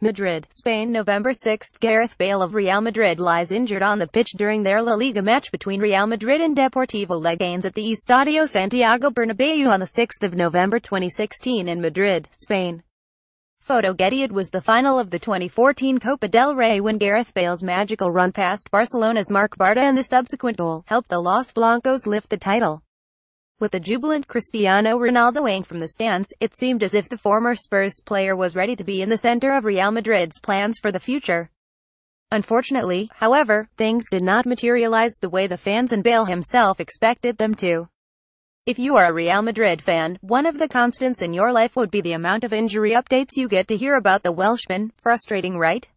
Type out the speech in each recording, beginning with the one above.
Madrid, Spain November 6 Gareth Bale of Real Madrid lies injured on the pitch during their La Liga match between Real Madrid and Deportivo Leganes at the Estadio Santiago Bernabeu on 6 November 2016 in Madrid, Spain. Photo Getty It was the final of the 2014 Copa del Rey when Gareth Bale's magical run past Barcelona's Mark Barta and the subsequent goal helped the Los Blancos lift the title. With a jubilant Cristiano Ronaldo ang from the stands, it seemed as if the former Spurs player was ready to be in the center of Real Madrid's plans for the future. Unfortunately, however, things did not materialize the way the fans and Bale himself expected them to. If you are a Real Madrid fan, one of the constants in your life would be the amount of injury updates you get to hear about the Welshman, frustrating right?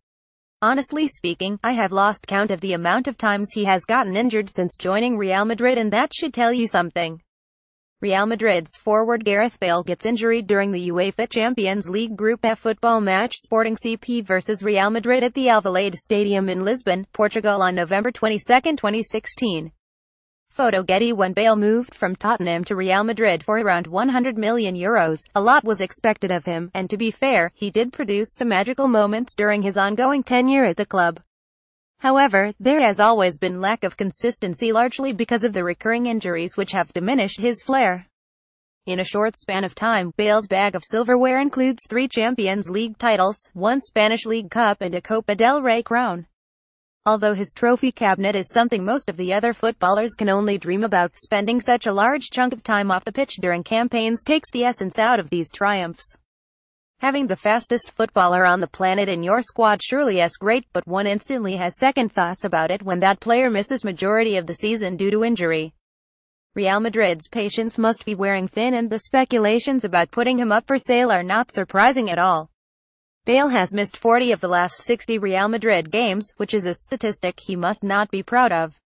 Honestly speaking, I have lost count of the amount of times he has gotten injured since joining Real Madrid and that should tell you something. Real Madrid's forward Gareth Bale gets injured during the UEFA Champions League Group F football match Sporting CP vs Real Madrid at the Alvalade Stadium in Lisbon, Portugal on November 22, 2016. Photo Getty When Bale moved from Tottenham to Real Madrid for around 100 million euros, a lot was expected of him, and to be fair, he did produce some magical moments during his ongoing tenure at the club. However, there has always been lack of consistency largely because of the recurring injuries which have diminished his flair. In a short span of time, Bale's bag of silverware includes three Champions League titles, one Spanish League Cup and a Copa del Rey crown. Although his trophy cabinet is something most of the other footballers can only dream about, spending such a large chunk of time off the pitch during campaigns takes the essence out of these triumphs. Having the fastest footballer on the planet in your squad surely is great, but one instantly has second thoughts about it when that player misses majority of the season due to injury. Real Madrid's patience must be wearing thin and the speculations about putting him up for sale are not surprising at all. Bale has missed 40 of the last 60 Real Madrid games, which is a statistic he must not be proud of.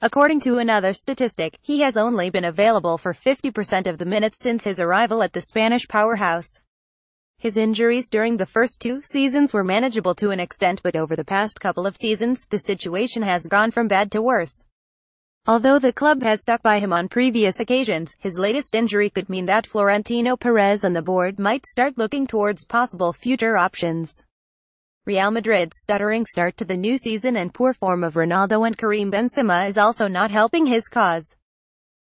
According to another statistic, he has only been available for 50% of the minutes since his arrival at the Spanish powerhouse. His injuries during the first two seasons were manageable to an extent but over the past couple of seasons, the situation has gone from bad to worse. Although the club has stuck by him on previous occasions, his latest injury could mean that Florentino Perez and the board might start looking towards possible future options. Real Madrid's stuttering start to the new season and poor form of Ronaldo and Karim Benzema is also not helping his cause.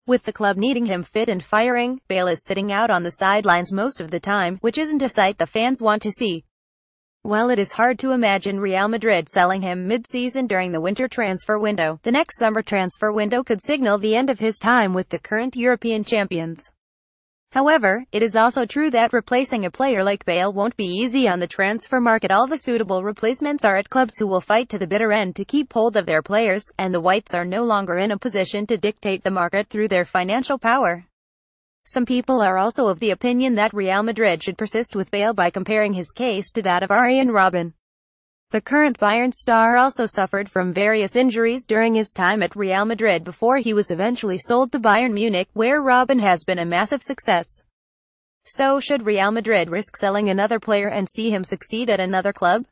With the club needing him fit and firing, Bale is sitting out on the sidelines most of the time, which isn't a sight the fans want to see. While it is hard to imagine Real Madrid selling him mid-season during the winter transfer window, the next summer transfer window could signal the end of his time with the current European champions. However, it is also true that replacing a player like Bale won't be easy on the transfer market. All the suitable replacements are at clubs who will fight to the bitter end to keep hold of their players, and the Whites are no longer in a position to dictate the market through their financial power. Some people are also of the opinion that Real Madrid should persist with Bale by comparing his case to that of Arian Robin. The current Bayern star also suffered from various injuries during his time at Real Madrid before he was eventually sold to Bayern Munich, where Robin has been a massive success. So should Real Madrid risk selling another player and see him succeed at another club?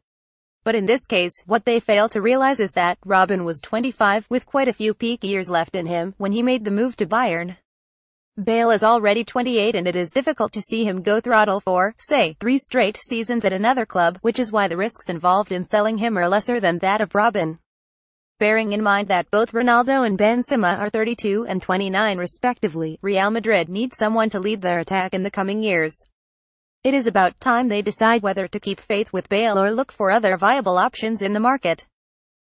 But in this case, what they fail to realize is that Robin was 25, with quite a few peak years left in him, when he made the move to Bayern. Bale is already 28 and it is difficult to see him go throttle for, say, three straight seasons at another club, which is why the risks involved in selling him are lesser than that of Robin. Bearing in mind that both Ronaldo and Benzema are 32 and 29 respectively, Real Madrid need someone to lead their attack in the coming years. It is about time they decide whether to keep faith with Bale or look for other viable options in the market.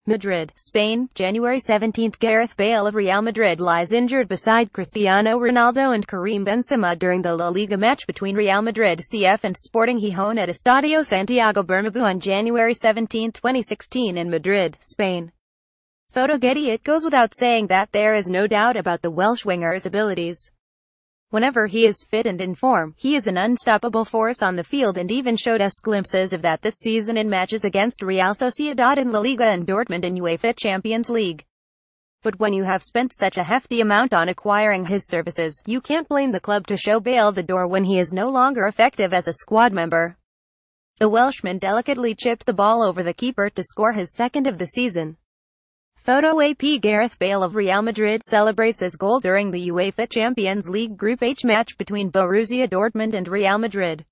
Madrid, Spain, January 17. Gareth Bale of Real Madrid lies injured beside Cristiano Ronaldo and Karim Benzema during the La Liga match between Real Madrid CF and Sporting Gijón at Estadio Santiago Bernabéu on January 17, 2016 in Madrid, Spain. Photo Getty It goes without saying that there is no doubt about the Welsh winger's abilities. Whenever he is fit and in form, he is an unstoppable force on the field and even showed us glimpses of that this season in matches against Real Sociedad in La Liga and Dortmund in UEFA Champions League. But when you have spent such a hefty amount on acquiring his services, you can't blame the club to show Bale the door when he is no longer effective as a squad member. The Welshman delicately chipped the ball over the keeper to score his second of the season. Photo AP Gareth Bale of Real Madrid celebrates his goal during the UEFA Champions League Group H match between Borussia Dortmund and Real Madrid.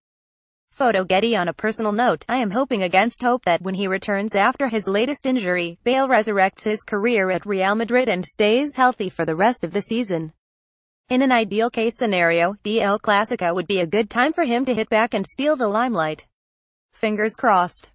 Photo Getty on a personal note, I am hoping against hope that when he returns after his latest injury, Bale resurrects his career at Real Madrid and stays healthy for the rest of the season. In an ideal case scenario, the El Clasico would be a good time for him to hit back and steal the limelight. Fingers crossed.